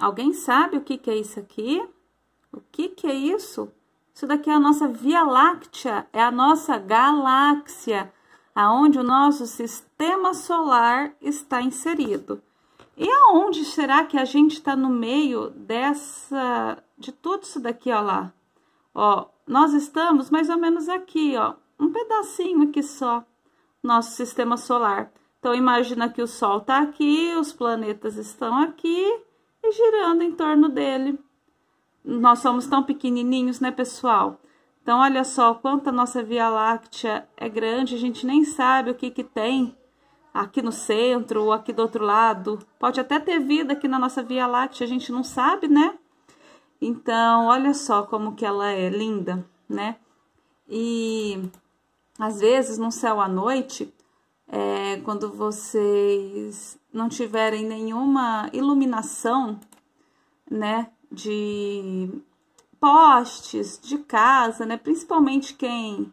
Alguém sabe o que, que é isso aqui? O que, que é isso? Isso daqui é a nossa Via Láctea, é a nossa galáxia, aonde o nosso sistema solar está inserido. E aonde será que a gente está no meio dessa, de tudo isso daqui, ó lá? Ó, nós estamos mais ou menos aqui, ó, um pedacinho aqui só, nosso sistema solar. Então, imagina que o Sol está aqui, os planetas estão aqui, e girando em torno dele. Nós somos tão pequenininhos, né, pessoal? Então, olha só quanto a nossa Via Láctea é grande, a gente nem sabe o que, que tem aqui no centro ou aqui do outro lado. Pode até ter vida aqui na nossa Via Láctea, a gente não sabe, né? Então, olha só como que ela é linda, né? E às vezes, no céu à noite, é, quando vocês não tiverem nenhuma iluminação, né, de postes de casa, né, principalmente quem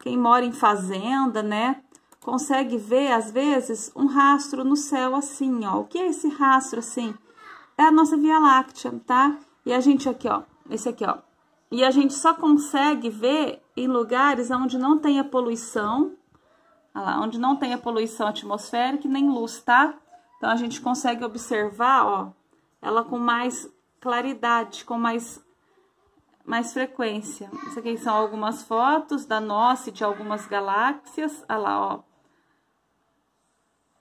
quem mora em fazenda, né, consegue ver às vezes um rastro no céu assim, ó. O que é esse rastro assim? É a nossa Via Láctea, tá? E a gente aqui, ó, esse aqui, ó. E a gente só consegue ver em lugares onde não tem a poluição, lá, onde não tem a poluição atmosférica e nem luz, tá? Então, a gente consegue observar, ó, ela com mais claridade, com mais, mais frequência. Isso aqui são algumas fotos da nossa e de algumas galáxias. Olha lá, ó.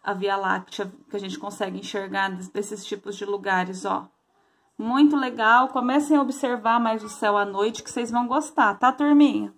A Via Láctea que a gente consegue enxergar desses tipos de lugares, ó. Muito legal. Comecem a observar mais o céu à noite que vocês vão gostar, tá, turminha?